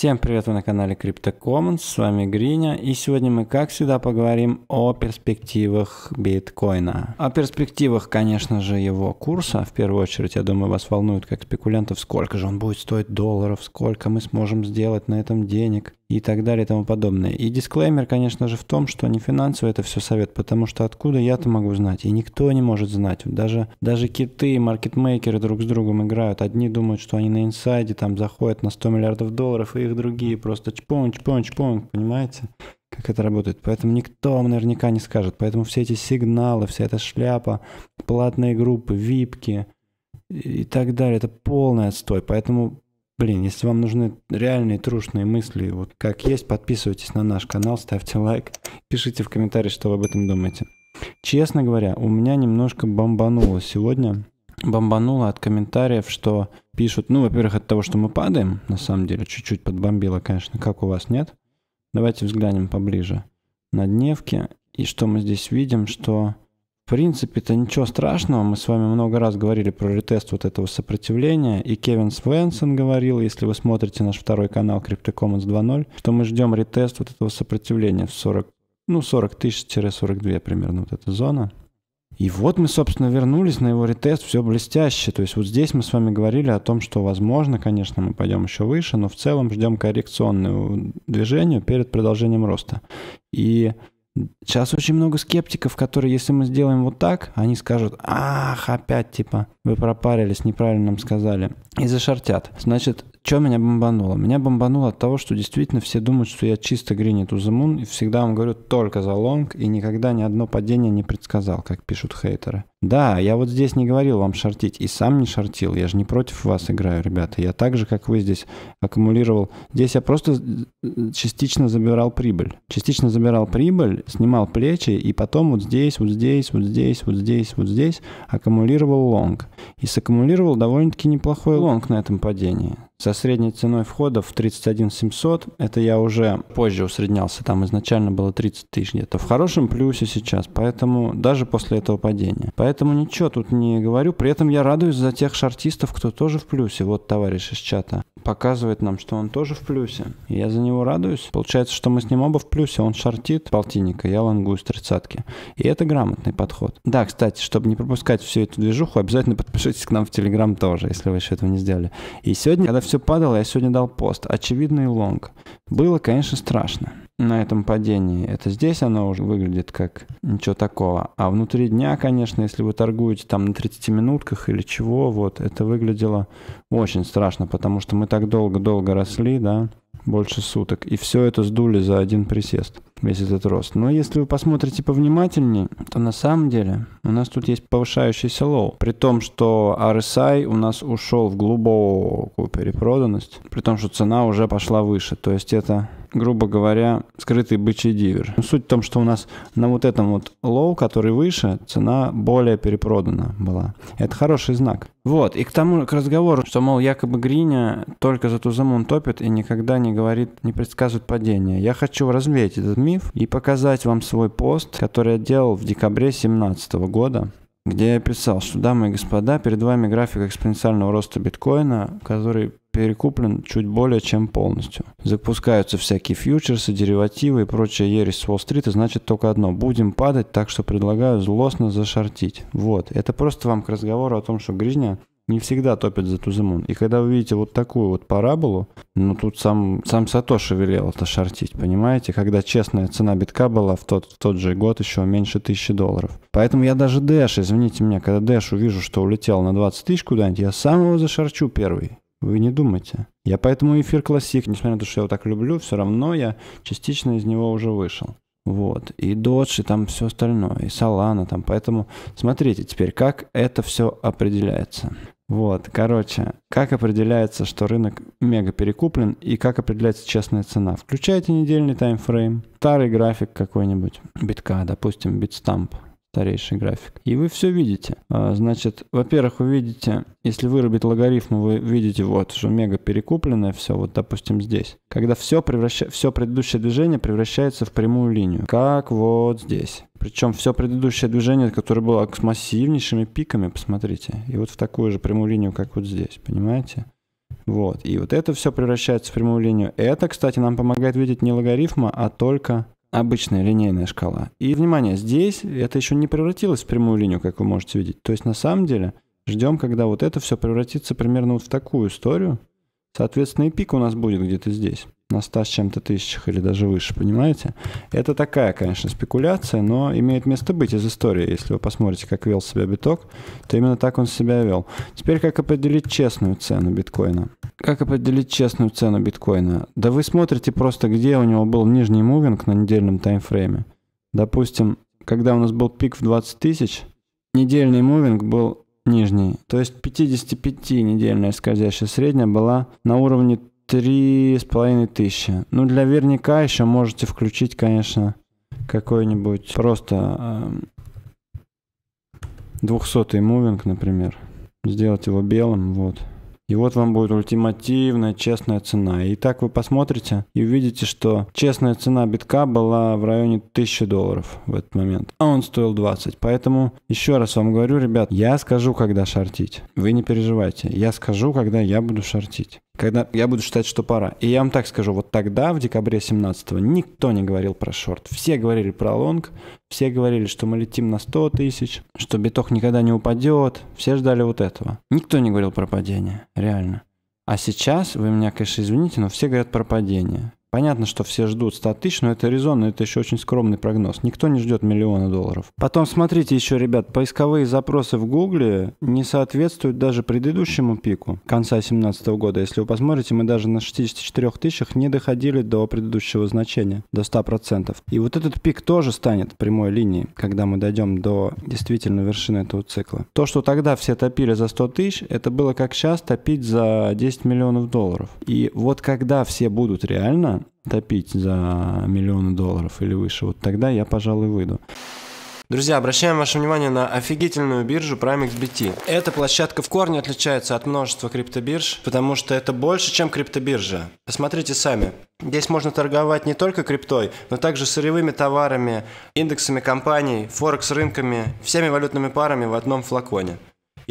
Всем привет, вы на канале CryptoCommons, с вами Гриня, и сегодня мы, как всегда, поговорим о перспективах биткоина. О перспективах, конечно же, его курса, в первую очередь, я думаю, вас волнует как спекулянтов, сколько же он будет стоить долларов, сколько мы сможем сделать на этом денег и так далее и тому подобное. И дисклеймер, конечно же, в том, что не финансово это все совет, потому что откуда я-то могу знать? И никто не может знать. Даже, даже киты, маркетмейкеры друг с другом играют. Одни думают, что они на инсайде, там заходят на 100 миллиардов долларов, и их другие просто чпон, чпон, чпон, понимаете? как это работает. Поэтому никто вам наверняка не скажет. Поэтому все эти сигналы, вся эта шляпа, платные группы, випки и так далее, это полный отстой. Поэтому Блин, если вам нужны реальные трушные мысли, вот как есть, подписывайтесь на наш канал, ставьте лайк, пишите в комментариях, что вы об этом думаете. Честно говоря, у меня немножко бомбануло сегодня. Бомбануло от комментариев, что пишут, ну, во-первых, от того, что мы падаем, на самом деле, чуть-чуть подбомбило, конечно, как у вас нет. Давайте взглянем поближе на дневки, и что мы здесь видим, что принципе-то ничего страшного. Мы с вами много раз говорили про ретест вот этого сопротивления. И Кевин Свенсон говорил, если вы смотрите наш второй канал CryptoCommons 2.0, что мы ждем ретест вот этого сопротивления в 40, ну, 40 тысяч-42 примерно вот эта зона. И вот мы, собственно, вернулись на его ретест, все блестяще. То есть вот здесь мы с вами говорили о том, что, возможно, конечно, мы пойдем еще выше, но в целом ждем коррекционное движение перед продолжением роста. И Сейчас очень много скептиков, которые, если мы сделаем вот так, они скажут, ах, опять типа вы пропарились, неправильно нам сказали, и зашортят. Значит, что меня бомбануло? Меня бомбануло от того, что действительно все думают, что я чисто green to the moon, и всегда вам говорю только за лонг, и никогда ни одно падение не предсказал, как пишут хейтеры. Да, я вот здесь не говорил вам шортить, и сам не шортил, я же не против вас играю, ребята. Я так же, как вы здесь аккумулировал. Здесь я просто э, э, частично забирал прибыль. Частично забирал прибыль, снимал плечи, и потом вот здесь, вот здесь, вот здесь, вот здесь, вот здесь аккумулировал лонг и саккумулировал довольно-таки неплохой лонг на этом падении. Со средней ценой входа в 31 700, это я уже позже усреднялся, там изначально было 30 тысяч где-то, в хорошем плюсе сейчас, поэтому даже после этого падения. Поэтому ничего тут не говорю, при этом я радуюсь за тех шартистов, кто тоже в плюсе, вот товарищ из чата показывает нам, что он тоже в плюсе. Я за него радуюсь. Получается, что мы с ним оба в плюсе. Он шортит полтинника, я лонгую с тридцатки. И это грамотный подход. Да, кстати, чтобы не пропускать всю эту движуху, обязательно подпишитесь к нам в Телеграм тоже, если вы еще этого не сделали. И сегодня, когда все падало, я сегодня дал пост. Очевидный лонг. Было, конечно, страшно на этом падении. Это здесь оно уже выглядит как ничего такого. А внутри дня, конечно, если вы торгуете там на 30 минутках или чего, вот это выглядело очень страшно, потому что мы так долго-долго росли, да, больше суток. И все это сдули за один присест, весь этот рост. Но если вы посмотрите повнимательнее, то на самом деле у нас тут есть повышающийся лоу. При том, что RSI у нас ушел в глубокую перепроданность, при том, что цена уже пошла выше. То есть это грубо говоря, скрытый бычий дивер. Суть в том, что у нас на вот этом вот лоу, который выше, цена более перепродана была. Это хороший знак. Вот, и к тому, к разговору, что, мол, якобы Гриня только за тузом он топит и никогда не говорит, не предсказывает падение. Я хочу развеять этот миф и показать вам свой пост, который я делал в декабре 2017 года где я писал, что, дамы и господа, перед вами график экспоненциального роста биткоина, который перекуплен чуть более чем полностью. Запускаются всякие фьючерсы, деривативы и прочая ересь с Уолл-стрит, и значит только одно – будем падать, так что предлагаю злостно зашортить. Вот, это просто вам к разговору о том, что грязня не всегда топит за Тузамун. И когда вы видите вот такую вот параболу, ну тут сам, сам Сатоши велел это шортить, понимаете? Когда честная цена битка была в тот, в тот же год еще меньше тысячи долларов. Поэтому я даже Дэш, извините меня, когда Дэш увижу, что улетел на 20 тысяч куда-нибудь, я сам его зашарчу первый. Вы не думайте. Я поэтому эфир классик, несмотря на то, что я его так люблю, все равно я частично из него уже вышел. Вот. И Додж и там все остальное, и Solana там. Поэтому смотрите теперь, как это все определяется. Вот, короче, как определяется, что рынок мега перекуплен и как определяется честная цена. Включайте недельный таймфрейм, старый график какой-нибудь, битка, допустим, битстамп, старейший график. И вы все видите. А, значит, во-первых, вы видите, если вырубить логарифм, вы видите вот уже мега перекупленное все, вот допустим здесь. Когда все, превраща... все предыдущее движение превращается в прямую линию, как вот здесь. Причем все предыдущее движение, которое было с массивнейшими пиками, посмотрите, и вот в такую же прямую линию, как вот здесь, понимаете? Вот. И вот это все превращается в прямую линию. Это, кстати, нам помогает видеть не логарифма, а только обычная линейная шкала. И, внимание, здесь это еще не превратилось в прямую линию, как вы можете видеть. То есть, на самом деле, ждем, когда вот это все превратится примерно вот в такую историю. Соответственно, и пик у нас будет где-то здесь, на 100 с чем-то тысячах или даже выше, понимаете? Это такая, конечно, спекуляция, но имеет место быть из истории. Если вы посмотрите, как вел себя биток, то именно так он себя вел. Теперь как определить честную цену биткоина? Как определить честную цену биткоина? Да вы смотрите просто, где у него был нижний мувинг на недельном таймфрейме. Допустим, когда у нас был пик в 20 тысяч, недельный мувинг был нижней. То есть 55-недельная скользящая средняя была на уровне 3,5 тысячи. Ну, для верника еще можете включить, конечно, какой-нибудь просто э, эм, 200 мувинг, например. Сделать его белым, вот. И вот вам будет ультимативная честная цена. И так вы посмотрите и увидите, что честная цена битка была в районе 1000 долларов в этот момент. А он стоил 20. Поэтому еще раз вам говорю, ребят, я скажу, когда шортить. Вы не переживайте. Я скажу, когда я буду шортить когда я буду считать, что пора. И я вам так скажу, вот тогда, в декабре 17 никто не говорил про шорт. Все говорили про лонг, все говорили, что мы летим на 100 тысяч, что биток никогда не упадет. Все ждали вот этого. Никто не говорил про падение, реально. А сейчас, вы меня, конечно, извините, но все говорят про падение. Понятно, что все ждут 100 тысяч, но это резонно, это еще очень скромный прогноз. Никто не ждет миллиона долларов. Потом смотрите еще, ребят, поисковые запросы в Гугле не соответствуют даже предыдущему пику конца 2017 года. Если вы посмотрите, мы даже на 64 тысячах не доходили до предыдущего значения, до 100%. И вот этот пик тоже станет прямой линией, когда мы дойдем до действительно вершины этого цикла. То, что тогда все топили за 100 тысяч, это было как сейчас топить за 10 миллионов долларов. И вот когда все будут реально топить за миллионы долларов или выше, вот тогда я, пожалуй, выйду. Друзья, обращаем ваше внимание на офигительную биржу PrimeXBT. Эта площадка в корне отличается от множества криптобирж, потому что это больше, чем криптобиржа. Посмотрите сами. Здесь можно торговать не только криптой, но также сырьевыми товарами, индексами компаний, форекс-рынками, всеми валютными парами в одном флаконе.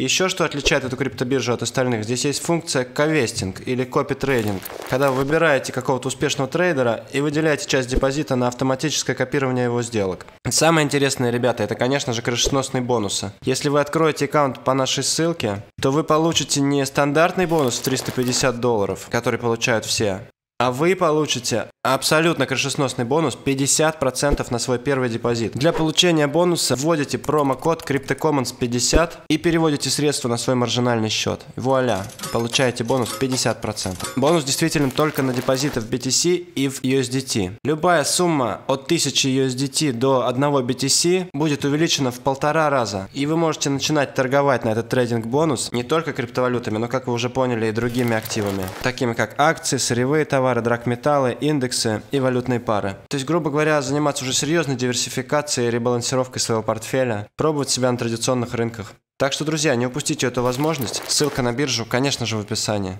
Еще что отличает эту криптобиржу от остальных, здесь есть функция ковестинг или копи-трейдинг, когда вы выбираете какого-то успешного трейдера и выделяете часть депозита на автоматическое копирование его сделок. Самое интересное, ребята, это, конечно же, крышесносные бонусы. Если вы откроете аккаунт по нашей ссылке, то вы получите не стандартный бонус в 350 долларов, который получают все, а вы получите абсолютно крышесносный бонус 50% на свой первый депозит. Для получения бонуса вводите промокод CryptoCommons50 и переводите средства на свой маржинальный счет. Вуаля, получаете бонус 50%. Бонус действителен только на депозиты в BTC и в USDT. Любая сумма от 1000 USDT до 1 BTC будет увеличена в полтора раза, и вы можете начинать торговать на этот трейдинг-бонус не только криптовалютами, но, как вы уже поняли, и другими активами, такими как акции, сырьевые товары, товары, драгметаллы, индексы и валютные пары. То есть, грубо говоря, заниматься уже серьезной диверсификацией и ребалансировкой своего портфеля, пробовать себя на традиционных рынках. Так что, друзья, не упустите эту возможность. Ссылка на биржу, конечно же, в описании.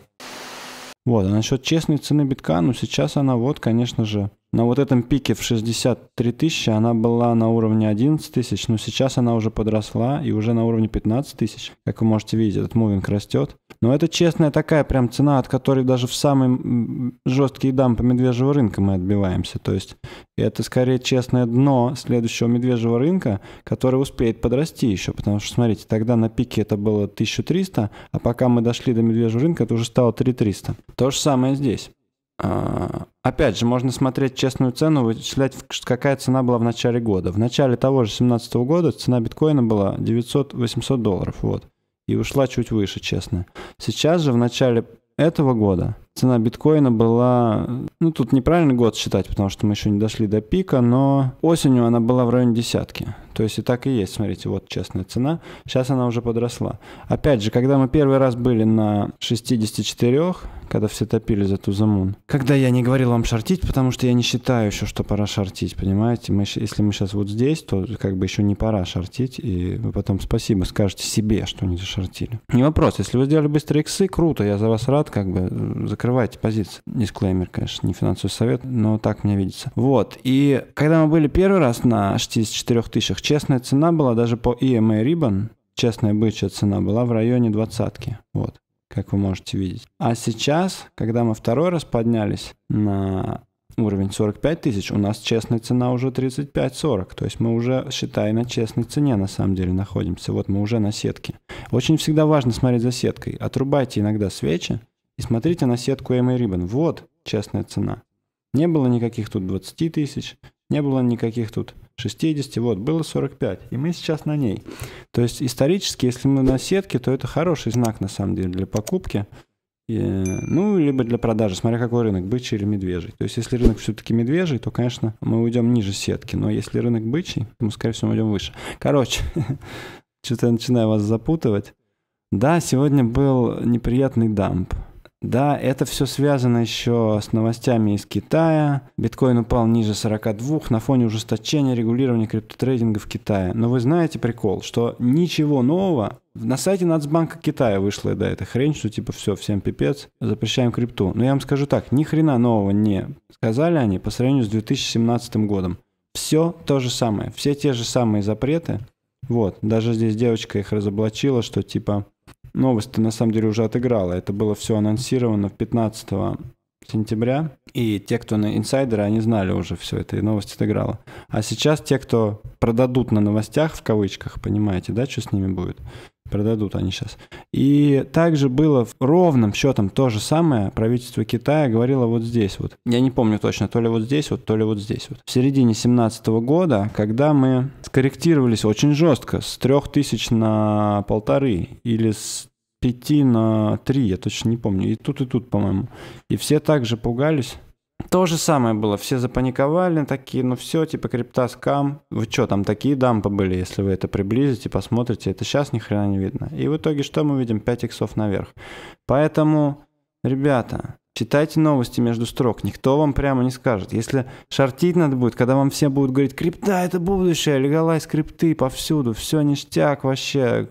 Вот, а насчет честной цены битка, ну сейчас она вот, конечно же, на вот этом пике в 63 тысячи она была на уровне 11 тысяч, но сейчас она уже подросла и уже на уровне 15 тысяч. Как вы можете видеть, этот мувинг растет. Но это честная такая прям цена, от которой даже в самый жесткий дампы медвежьего рынка мы отбиваемся. То есть это скорее честное дно следующего медвежьего рынка, который успеет подрасти еще. Потому что, смотрите, тогда на пике это было 1300, а пока мы дошли до медвежьего рынка, это уже стало 3300. То же самое здесь. А, опять же, можно смотреть честную цену, вычислять, какая цена была в начале года. В начале того же 2017 года цена биткоина была 900-800 долларов, вот. И ушла чуть выше, честно. Сейчас же, в начале этого года цена биткоина была, ну тут неправильный год считать, потому что мы еще не дошли до пика, но осенью она была в районе десятки. То есть и так и есть. Смотрите, вот честная цена. Сейчас она уже подросла. Опять же, когда мы первый раз были на 64, когда все топили за ту замун. Когда я не говорил вам шортить, потому что я не считаю еще, что пора шортить, понимаете? Мы, если мы сейчас вот здесь, то как бы еще не пора шортить, и вы потом спасибо скажете себе, что не зашортили. Не вопрос, если вы сделали быстрые иксы, круто, я за вас рад, как бы закрывайте позиции. Дисклеймер, конечно, не финансовый совет, но так мне видится. Вот, и когда мы были первый раз на 64 тысячах, Честная цена была даже по EMA Ribbon, честная бычья цена была в районе двадцатки. Вот, как вы можете видеть. А сейчас, когда мы второй раз поднялись на уровень 45 тысяч, у нас честная цена уже 35-40. То есть мы уже, считай, на честной цене на самом деле находимся. Вот мы уже на сетке. Очень всегда важно смотреть за сеткой. Отрубайте иногда свечи и смотрите на сетку EMA Ribbon. Вот честная цена. Не было никаких тут 20 тысяч, не было никаких тут 60, вот, было 45, и мы сейчас на ней. То есть исторически, если мы на сетке, то это хороший знак, на самом деле, для покупки. И, ну, либо для продажи, смотря какой рынок, бычий или медвежий. То есть, если рынок все-таки медвежий, то, конечно, мы уйдем ниже сетки. Но если рынок бычий, то мы, скорее всего, уйдем выше. Короче, что-то я начинаю вас запутывать. Да, сегодня был неприятный дамп. Да, это все связано еще с новостями из Китая. Биткоин упал ниже 42 на фоне ужесточения регулирования криптотрейдинга в Китае. Но вы знаете прикол, что ничего нового на сайте Нацбанка Китая вышла, да, эта хрень, что типа все, всем пипец, запрещаем крипту. Но я вам скажу так, ни хрена нового не сказали они по сравнению с 2017 годом. Все то же самое, все те же самые запреты. Вот, даже здесь девочка их разоблачила, что типа новость на самом деле уже отыграла. Это было все анонсировано 15 сентября. И те, кто на инсайдеры, они знали уже все это, и новость отыграла. А сейчас те, кто продадут на новостях, в кавычках, понимаете, да, что с ними будет? продадут они сейчас. И также было в ровном счетом то же самое. Правительство Китая говорило вот здесь вот. Я не помню точно, то ли вот здесь вот, то ли вот здесь вот. В середине 2017 года, когда мы скорректировались очень жестко с 3000 на полторы или с 5 на 3, я точно не помню, и тут, и тут, по-моему. И все также пугались. То же самое было, все запаниковали, такие, ну все, типа крипта скам. Вы что, там такие дампы были, если вы это приблизите, посмотрите, это сейчас ни хрена не видно. И в итоге что мы видим? 5 иксов наверх. Поэтому, ребята, читайте новости между строк, никто вам прямо не скажет. Если шортить надо будет, когда вам все будут говорить, крипта это будущее, легалайз крипты повсюду, все ништяк вообще,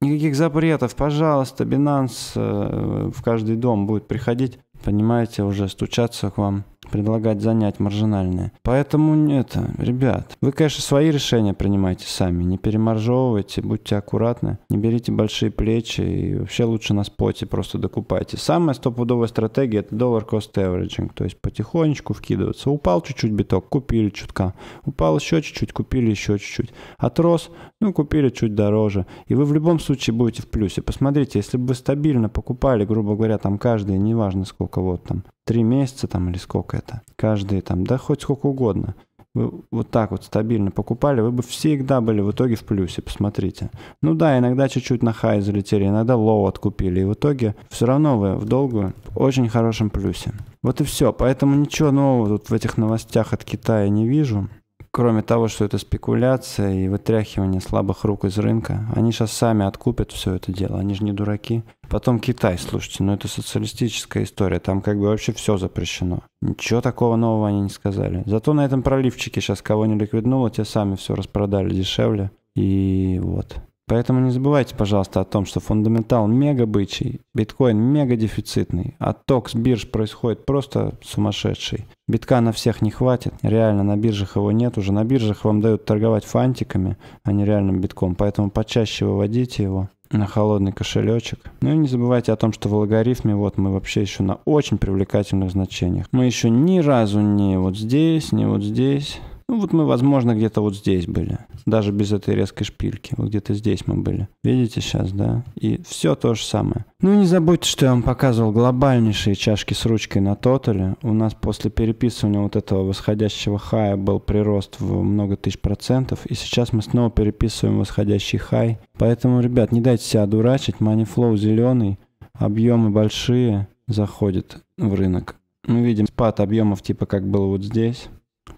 никаких запретов, пожалуйста, Binance э, в каждый дом будет приходить понимаете, уже стучаться к вам предлагать занять маржинальные. Поэтому это, ребят, вы, конечно, свои решения принимайте сами, не перемаржевывайте, будьте аккуратны, не берите большие плечи и вообще лучше на споте просто докупайте. Самая стопудовая стратегия это доллар cost averaging, то есть потихонечку вкидываться. Упал чуть-чуть биток, купили чутка, упал еще чуть-чуть, купили еще чуть-чуть, отрос, ну купили чуть дороже, и вы в любом случае будете в плюсе. Посмотрите, если бы вы стабильно покупали, грубо говоря, там каждый, неважно сколько вот там, три месяца там или сколько это, каждые там, да хоть сколько угодно, вы вот так вот стабильно покупали, вы бы всегда были в итоге в плюсе, посмотрите. Ну да, иногда чуть-чуть на хай залетели, иногда лоу откупили, и в итоге все равно вы в долгую в очень хорошем плюсе. Вот и все, поэтому ничего нового тут в этих новостях от Китая не вижу кроме того, что это спекуляция и вытряхивание слабых рук из рынка, они сейчас сами откупят все это дело, они же не дураки. Потом Китай, слушайте, ну это социалистическая история, там как бы вообще все запрещено. Ничего такого нового они не сказали. Зато на этом проливчике сейчас кого не ликвиднуло, те сами все распродали дешевле. И вот. Поэтому не забывайте, пожалуйста, о том, что фундаментал мега бычий, биткоин мега дефицитный, отток а с бирж происходит просто сумасшедший. Битка на всех не хватит, реально на биржах его нет уже, на биржах вам дают торговать фантиками, а не реальным битком, поэтому почаще выводите его на холодный кошелечек. Ну и не забывайте о том, что в логарифме вот мы вообще еще на очень привлекательных значениях. Мы еще ни разу не вот здесь, не вот здесь, ну вот мы, возможно, где-то вот здесь были. Даже без этой резкой шпильки. Вот где-то здесь мы были. Видите сейчас, да? И все то же самое. Ну и не забудьте, что я вам показывал глобальнейшие чашки с ручкой на тотале. У нас после переписывания вот этого восходящего хая был прирост в много тысяч процентов. И сейчас мы снова переписываем восходящий хай. Поэтому, ребят, не дайте себя одурачить. Манифлоу зеленый. Объемы большие заходят в рынок. Мы видим спад объемов типа как был вот здесь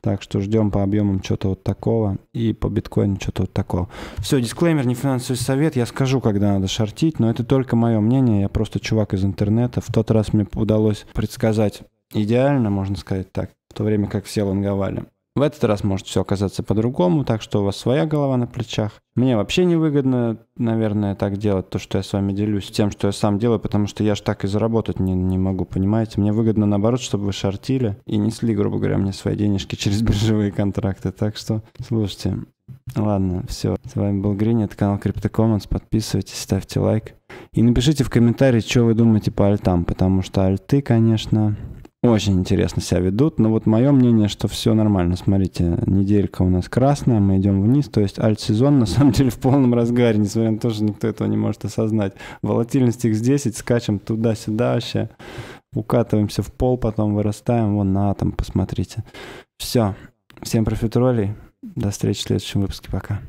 так что ждем по объемам что-то вот такого и по биткоину что-то вот такого. Все, дисклеймер, не финансовый совет. Я скажу, когда надо шортить, но это только мое мнение. Я просто чувак из интернета. В тот раз мне удалось предсказать идеально, можно сказать так, в то время как все лонговали. В этот раз может все оказаться по-другому, так что у вас своя голова на плечах. Мне вообще невыгодно, наверное, так делать, то, что я с вами делюсь, тем, что я сам делаю, потому что я ж так и заработать не, не могу, понимаете? Мне выгодно, наоборот, чтобы вы шортили и несли, грубо говоря, мне свои денежки через биржевые контракты. Так что, слушайте, ладно, все. С вами был Грин, это канал CryptoCommons. Подписывайтесь, ставьте лайк. И напишите в комментарии, что вы думаете по альтам, потому что альты, конечно, очень интересно себя ведут. Но вот мое мнение, что все нормально. Смотрите, неделька у нас красная, мы идем вниз. То есть альт-сезон на самом деле в полном разгаре, несмотря на то, что никто этого не может осознать. Волатильность x10, скачем туда-сюда вообще. Укатываемся в пол, потом вырастаем. Вон на атом, посмотрите. Все. Всем профитролей. До встречи в следующем выпуске. Пока.